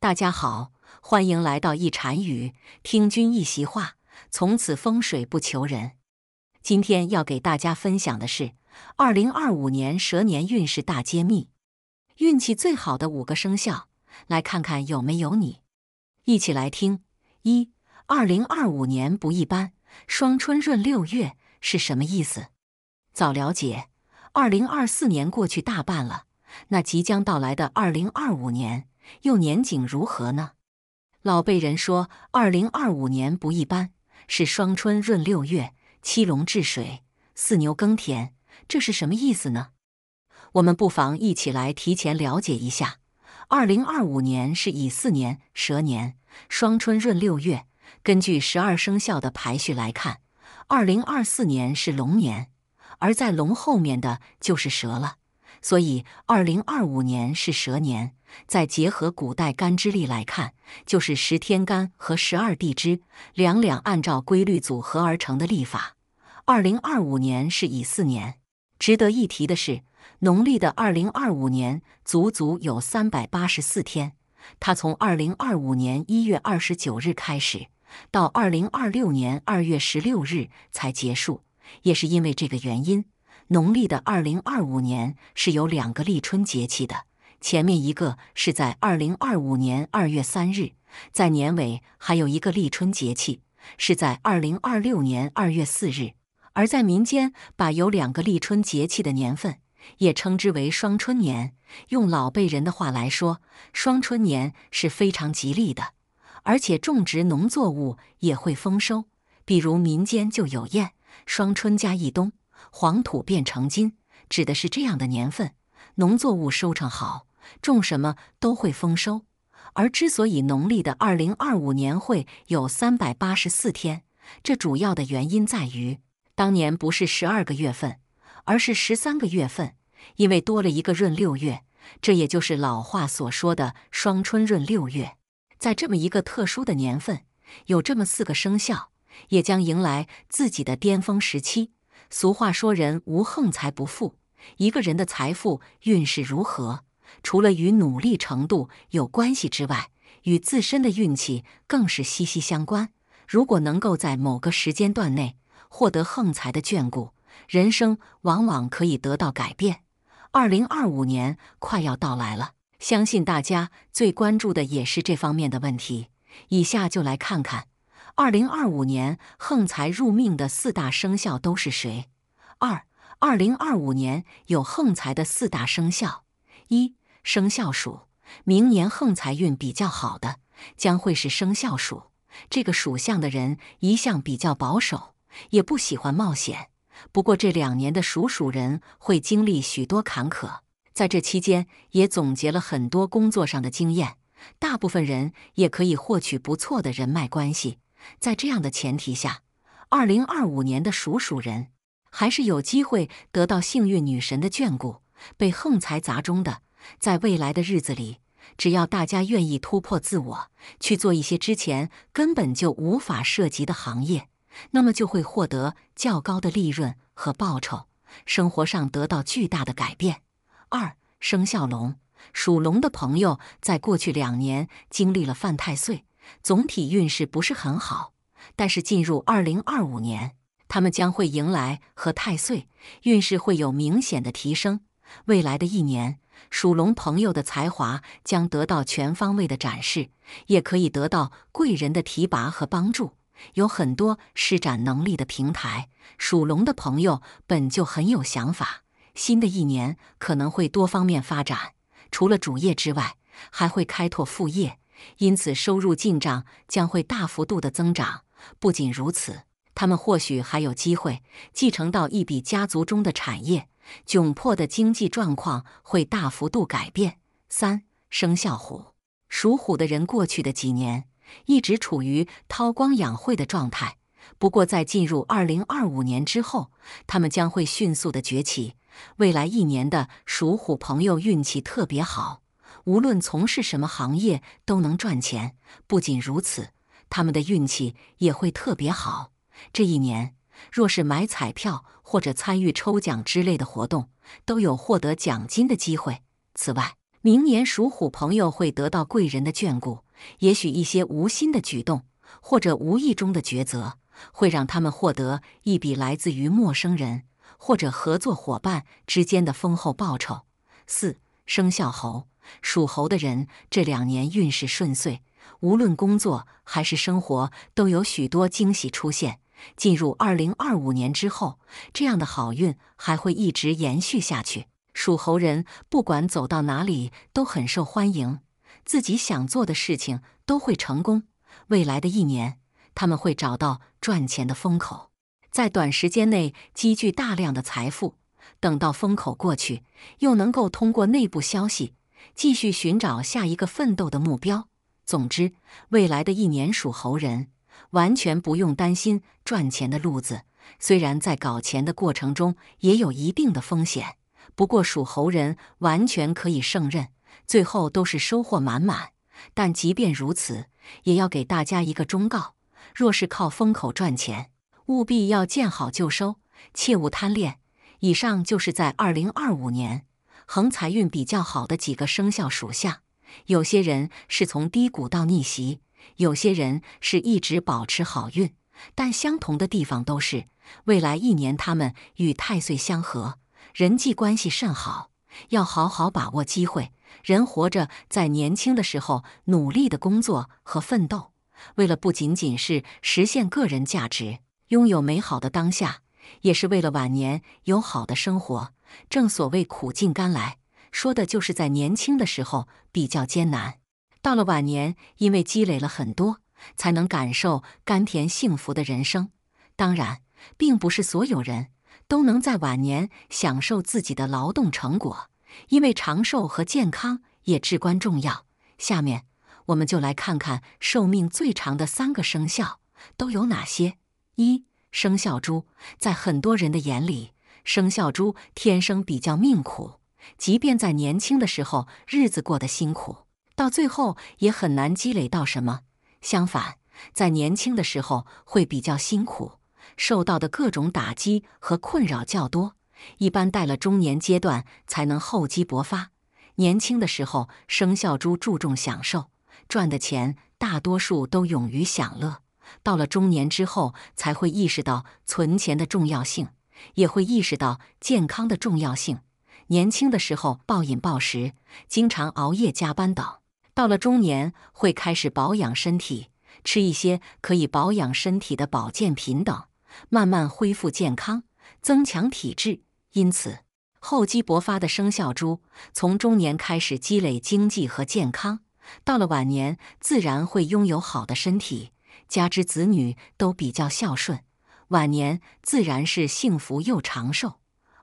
大家好，欢迎来到一禅语，听君一席话，从此风水不求人。今天要给大家分享的是2025年蛇年运势大揭秘，运气最好的五个生肖，来看看有没有你。一起来听。一，2025年不一般，双春闰六月是什么意思？早了解。2024年过去大半了，那即将到来的2025年。又年景如何呢？老辈人说，二零二五年不一般，是双春闰六月，七龙治水，四牛耕田，这是什么意思呢？我们不妨一起来提前了解一下。二零二五年是乙巳年，蛇年，双春闰六月。根据十二生肖的排序来看，二零二四年是龙年，而在龙后面的就是蛇了，所以二零二五年是蛇年。再结合古代干支历来看，就是十天干和十二地支两两按照规律组合而成的历法。2025年是乙巳年。值得一提的是，农历的2025年足足有384天，它从2025年1月29日开始，到2026年2月16日才结束。也是因为这个原因，农历的2025年是有两个立春节气的。前面一个是在二零二五年二月三日，在年尾还有一个立春节气是在二零二六年二月四日，而在民间把有两个立春节气的年份也称之为双春年。用老辈人的话来说，双春年是非常吉利的，而且种植农作物也会丰收。比如民间就有谚“双春加一冬，黄土变成金”，指的是这样的年份，农作物收成好。种什么都会丰收，而之所以农历的二零二五年会有三百八十四天，这主要的原因在于当年不是十二个月份，而是十三个月份，因为多了一个闰六月，这也就是老话所说的“双春闰六月”。在这么一个特殊的年份，有这么四个生肖也将迎来自己的巅峰时期。俗话说：“人无横财不富。”一个人的财富运势如何？除了与努力程度有关系之外，与自身的运气更是息息相关。如果能够在某个时间段内获得横财的眷顾，人生往往可以得到改变。二零二五年快要到来了，相信大家最关注的也是这方面的问题。以下就来看看二零二五年横财入命的四大生肖都是谁。二二零二五年有横财的四大生肖一。生肖鼠，明年横财运比较好的将会是生肖鼠。这个属相的人一向比较保守，也不喜欢冒险。不过这两年的属鼠人会经历许多坎坷，在这期间也总结了很多工作上的经验。大部分人也可以获取不错的人脉关系。在这样的前提下，二零二五年的属鼠人还是有机会得到幸运女神的眷顾，被横财砸中的。在未来的日子里，只要大家愿意突破自我，去做一些之前根本就无法涉及的行业，那么就会获得较高的利润和报酬，生活上得到巨大的改变。二生肖龙属龙的朋友，在过去两年经历了犯太岁，总体运势不是很好。但是进入二零二五年，他们将会迎来和太岁运势会有明显的提升。未来的一年，属龙朋友的才华将得到全方位的展示，也可以得到贵人的提拔和帮助。有很多施展能力的平台。属龙的朋友本就很有想法，新的一年可能会多方面发展，除了主业之外，还会开拓副业，因此收入进账将会大幅度的增长。不仅如此，他们或许还有机会继承到一笔家族中的产业。窘迫的经济状况会大幅度改变。三生肖虎，属虎的人过去的几年一直处于韬光养晦的状态，不过在进入二零二五年之后，他们将会迅速的崛起。未来一年的属虎朋友运气特别好，无论从事什么行业都能赚钱。不仅如此，他们的运气也会特别好。这一年。若是买彩票或者参与抽奖之类的活动，都有获得奖金的机会。此外，明年属虎朋友会得到贵人的眷顾，也许一些无心的举动或者无意中的抉择，会让他们获得一笔来自于陌生人或者合作伙伴之间的丰厚报酬。四生肖猴，属猴的人这两年运势顺遂，无论工作还是生活，都有许多惊喜出现。进入二零二五年之后，这样的好运还会一直延续下去。属猴人不管走到哪里都很受欢迎，自己想做的事情都会成功。未来的一年，他们会找到赚钱的风口，在短时间内积聚大量的财富。等到风口过去，又能够通过内部消息继续寻找下一个奋斗的目标。总之，未来的一年属猴人。完全不用担心赚钱的路子，虽然在搞钱的过程中也有一定的风险，不过属猴人完全可以胜任，最后都是收获满满。但即便如此，也要给大家一个忠告：若是靠风口赚钱，务必要见好就收，切勿贪恋。以上就是在2025年横财运比较好的几个生肖属相，有些人是从低谷到逆袭。有些人是一直保持好运，但相同的地方都是未来一年他们与太岁相合，人际关系甚好，要好好把握机会。人活着在年轻的时候努力的工作和奋斗，为了不仅仅是实现个人价值，拥有美好的当下，也是为了晚年有好的生活。正所谓苦尽甘来，说的就是在年轻的时候比较艰难。到了晚年，因为积累了很多，才能感受甘甜幸福的人生。当然，并不是所有人都能在晚年享受自己的劳动成果，因为长寿和健康也至关重要。下面，我们就来看看寿命最长的三个生肖都有哪些。一、生肖猪，在很多人的眼里，生肖猪天生比较命苦，即便在年轻的时候，日子过得辛苦。到最后也很难积累到什么。相反，在年轻的时候会比较辛苦，受到的各种打击和困扰较多。一般到了中年阶段才能厚积薄发。年轻的时候，生肖猪注重享受，赚的钱大多数都勇于享乐。到了中年之后，才会意识到存钱的重要性，也会意识到健康的重要性。年轻的时候暴饮暴食，经常熬夜加班等。到了中年，会开始保养身体，吃一些可以保养身体的保健品等，慢慢恢复健康，增强体质。因此，厚积薄发的生肖猪，从中年开始积累经济和健康，到了晚年自然会拥有好的身体，加之子女都比较孝顺，晚年自然是幸福又长寿。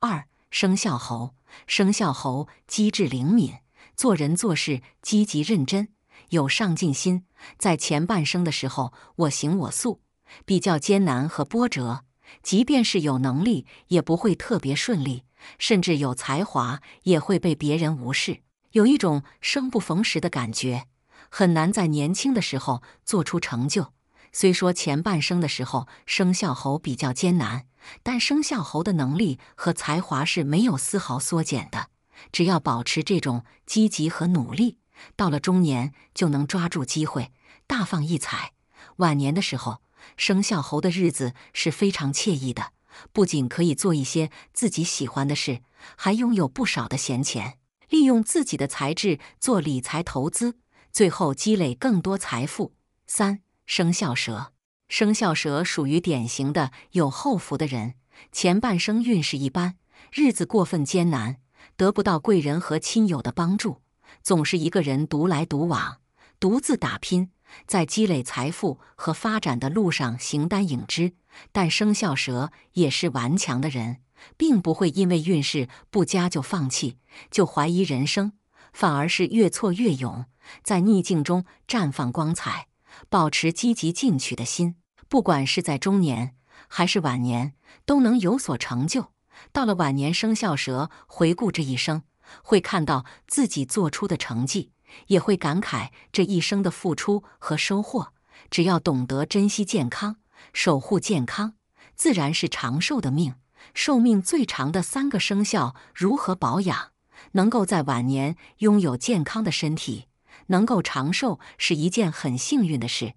二生肖猴，生肖猴机智灵敏。做人做事积极认真，有上进心。在前半生的时候，我行我素，比较艰难和波折。即便是有能力，也不会特别顺利；甚至有才华，也会被别人无视，有一种生不逢时的感觉，很难在年轻的时候做出成就。虽说前半生的时候，生肖猴比较艰难，但生肖猴的能力和才华是没有丝毫缩减的。只要保持这种积极和努力，到了中年就能抓住机会，大放异彩。晚年的时候，生肖猴的日子是非常惬意的，不仅可以做一些自己喜欢的事，还拥有不少的闲钱，利用自己的才智做理财投资，最后积累更多财富。三、生肖蛇，生肖蛇属于典型的有后福的人，前半生运势一般，日子过分艰难。得不到贵人和亲友的帮助，总是一个人独来独往，独自打拼，在积累财富和发展的路上形单影只。但生肖蛇也是顽强的人，并不会因为运势不佳就放弃，就怀疑人生，反而是越挫越勇，在逆境中绽放光彩，保持积极进取的心。不管是在中年还是晚年，都能有所成就。到了晚年，生肖蛇回顾这一生，会看到自己做出的成绩，也会感慨这一生的付出和收获。只要懂得珍惜健康，守护健康，自然是长寿的命。寿命最长的三个生肖如何保养，能够在晚年拥有健康的身体，能够长寿是一件很幸运的事。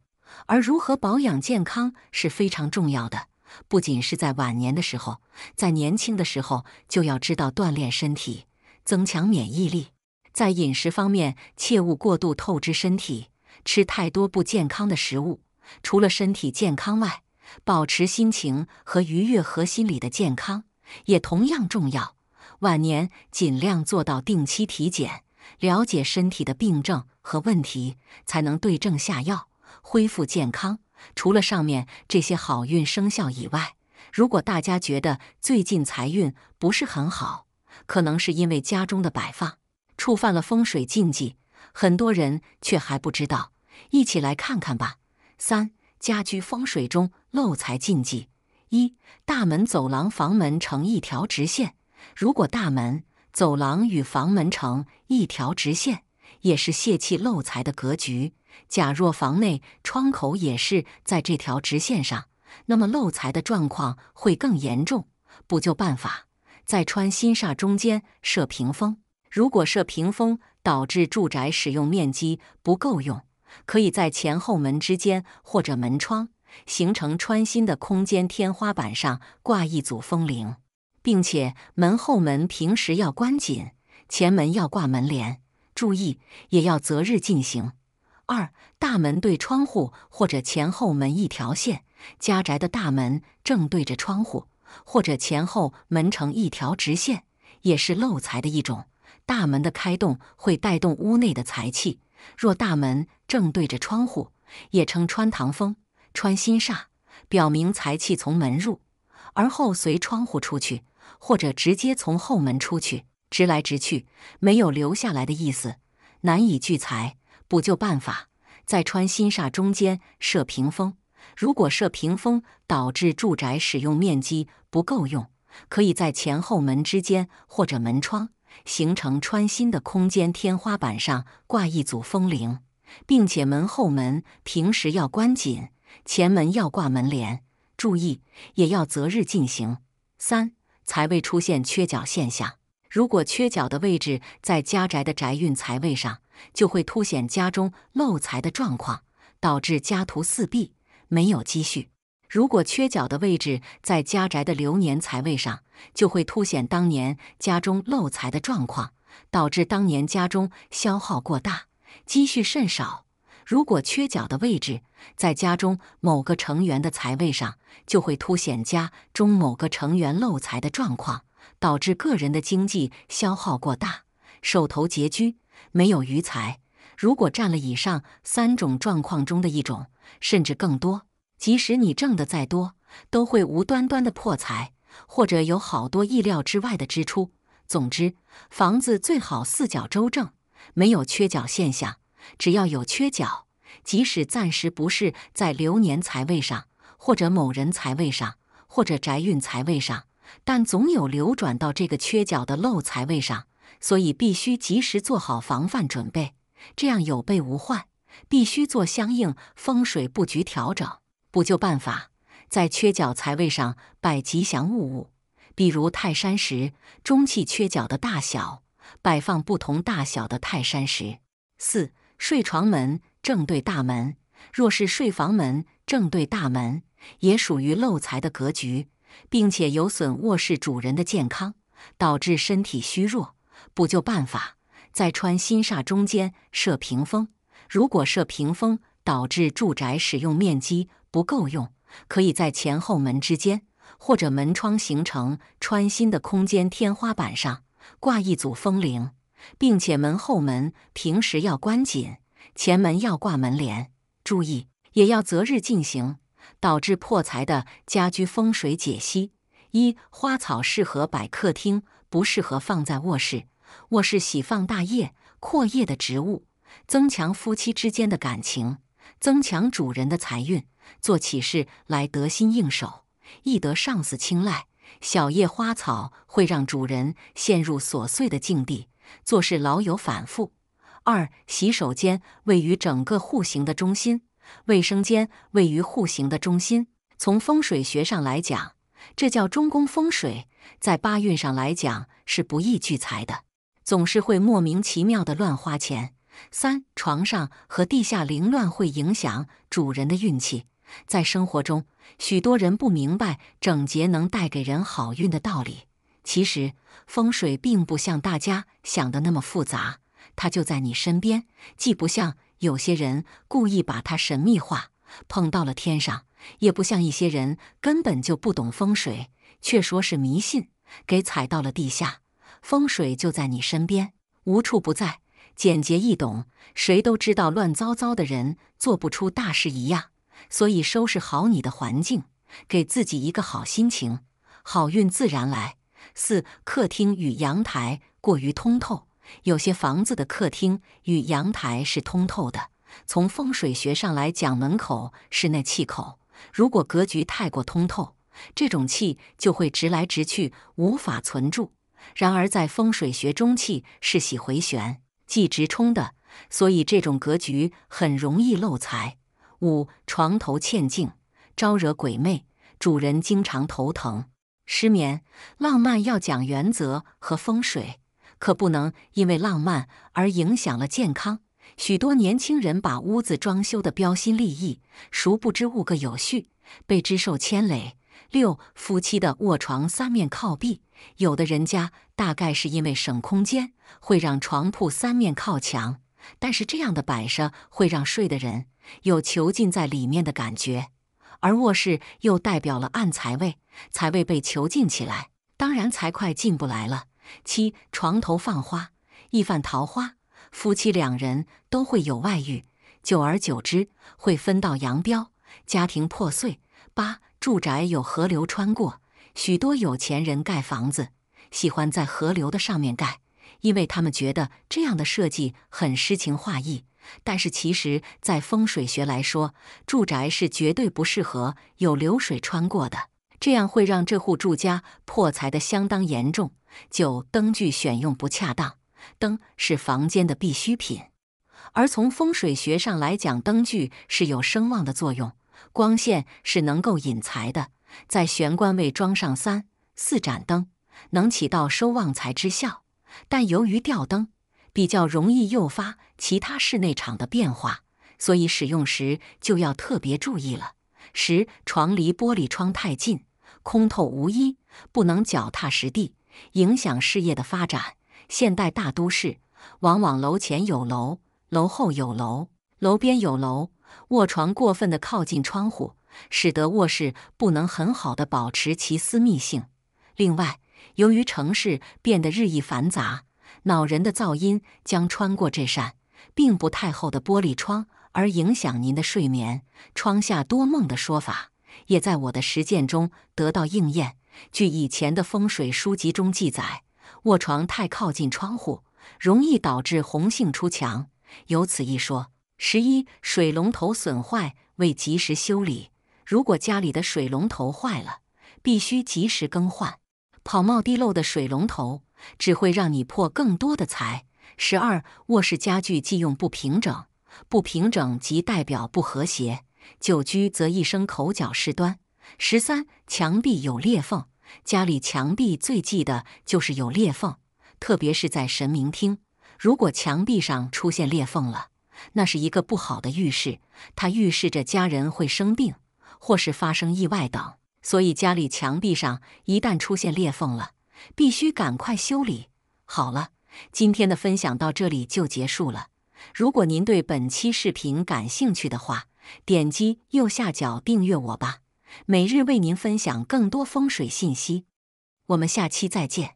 而如何保养健康是非常重要的。不仅是在晚年的时候，在年轻的时候就要知道锻炼身体，增强免疫力。在饮食方面，切勿过度透支身体，吃太多不健康的食物。除了身体健康外，保持心情和愉悦和心理的健康也同样重要。晚年尽量做到定期体检，了解身体的病症和问题，才能对症下药，恢复健康。除了上面这些好运生肖以外，如果大家觉得最近财运不是很好，可能是因为家中的摆放触犯了风水禁忌，很多人却还不知道，一起来看看吧。三、家居风水中漏财禁忌：一、大门、走廊、房门成一条直线。如果大门、走廊与房门成一条直线。也是泄气漏财的格局。假若房内窗口也是在这条直线上，那么漏财的状况会更严重。补救办法，在穿心煞中间设屏风。如果设屏风导致住宅使用面积不够用，可以在前后门之间或者门窗形成穿心的空间，天花板上挂一组风铃，并且门后门平时要关紧，前门要挂门帘。注意，也要择日进行。二大门对窗户或者前后门一条线，家宅的大门正对着窗户或者前后门成一条直线，也是漏财的一种。大门的开动会带动屋内的财气，若大门正对着窗户，也称穿堂风、穿心煞，表明财气从门入，而后随窗户出去，或者直接从后门出去。直来直去，没有留下来的意思，难以聚财。补救办法，在穿心煞中间设屏风。如果设屏风导致住宅使用面积不够用，可以在前后门之间或者门窗形成穿心的空间。天花板上挂一组风铃，并且门后门平时要关紧，前门要挂门帘。注意，也要择日进行。三财位出现缺角现象。如果缺角的位置在家宅的宅运财位上，就会凸显家中漏财的状况，导致家徒四壁，没有积蓄。如果缺角的位置在家宅的流年财位上，就会凸显当年家中漏财的状况，导致当年家中消耗过大，积蓄甚少。如果缺角的位置在家中某个成员的财位上，就会凸显家中某个成员漏财的状况。导致个人的经济消耗过大，手头拮据，没有余财。如果占了以上三种状况中的一种，甚至更多，即使你挣得再多，都会无端端的破财，或者有好多意料之外的支出。总之，房子最好四角周正，没有缺角现象。只要有缺角，即使暂时不是在流年财位上，或者某人财位上，或者宅运财位上。但总有流转到这个缺角的漏财位上，所以必须及时做好防范准备，这样有备无患。必须做相应风水布局调整，补救办法在缺角财位上摆吉祥物物，比如泰山石。中气缺角的大小，摆放不同大小的泰山石。四睡床门正对大门，若是睡房门正对大门，也属于漏财的格局。并且有损卧室主人的健康，导致身体虚弱。补救办法，在穿心煞中间设屏风。如果设屏风导致住宅使用面积不够用，可以在前后门之间或者门窗形成穿心的空间，天花板上挂一组风铃，并且门后门平时要关紧，前门要挂门帘。注意，也要择日进行。导致破财的家居风水解析：一、花草适合摆客厅，不适合放在卧室。卧室喜放大叶、阔叶的植物，增强夫妻之间的感情，增强主人的财运，做起事来得心应手，易得上司青睐。小叶花草会让主人陷入琐碎的境地，做事老有反复。二、洗手间位于整个户型的中心。卫生间位于户型的中心，从风水学上来讲，这叫中宫风水。在八运上来讲，是不易聚财的，总是会莫名其妙的乱花钱。三床上和地下凌乱会影响主人的运气。在生活中，许多人不明白整洁能带给人好运的道理。其实，风水并不像大家想的那么复杂，它就在你身边，既不像。有些人故意把它神秘化，捧到了天上；也不像一些人根本就不懂风水，却说是迷信，给踩到了地下。风水就在你身边，无处不在，简洁易懂，谁都知道。乱糟糟的人做不出大事一样，所以收拾好你的环境，给自己一个好心情，好运自然来。四、客厅与阳台过于通透。有些房子的客厅与阳台是通透的，从风水学上来讲，门口是那气口。如果格局太过通透，这种气就会直来直去，无法存住。然而在风水学中，气是喜回旋，忌直冲的，所以这种格局很容易漏财。五床头欠镜，招惹鬼魅，主人经常头疼、失眠。浪漫要讲原则和风水。可不能因为浪漫而影响了健康。许多年轻人把屋子装修的标新立异，殊不知物个有序被之受牵累。六夫妻的卧床三面靠壁，有的人家大概是因为省空间，会让床铺三面靠墙。但是这样的摆设会让睡的人有囚禁在里面的感觉，而卧室又代表了暗财位，财位被囚禁起来，当然财快进不来了。七床头放花，易犯桃花，夫妻两人都会有外遇，久而久之会分道扬镳，家庭破碎。八住宅有河流穿过，许多有钱人盖房子喜欢在河流的上面盖，因为他们觉得这样的设计很诗情画意。但是其实，在风水学来说，住宅是绝对不适合有流水穿过的，这样会让这户住家破财的相当严重。九灯具选用不恰当，灯是房间的必需品，而从风水学上来讲，灯具是有生旺的作用，光线是能够引财的，在玄关位装上三四盏灯，能起到收旺财之效。但由于吊灯比较容易诱发其他室内场的变化，所以使用时就要特别注意了。十床离玻璃窗太近，空透无一，不能脚踏实地。影响事业的发展。现代大都市往往楼前有楼，楼后有楼，楼边有楼。卧床过分的靠近窗户，使得卧室不能很好的保持其私密性。另外，由于城市变得日益繁杂，恼人的噪音将穿过这扇并不太厚的玻璃窗，而影响您的睡眠。窗下多梦的说法也在我的实践中得到应验。据以前的风水书籍中记载，卧床太靠近窗户，容易导致红杏出墙，有此一说。十一，水龙头损坏未及时修理，如果家里的水龙头坏了，必须及时更换。跑冒滴漏的水龙头只会让你破更多的财。十二，卧室家具忌用不平整，不平整即代表不和谐，久居则一生口角事端。十三，墙壁有裂缝。家里墙壁最忌的就是有裂缝，特别是在神明厅。如果墙壁上出现裂缝了，那是一个不好的预示，它预示着家人会生病或是发生意外等。所以，家里墙壁上一旦出现裂缝了，必须赶快修理好了。今天的分享到这里就结束了。如果您对本期视频感兴趣的话，点击右下角订阅我吧。每日为您分享更多风水信息，我们下期再见。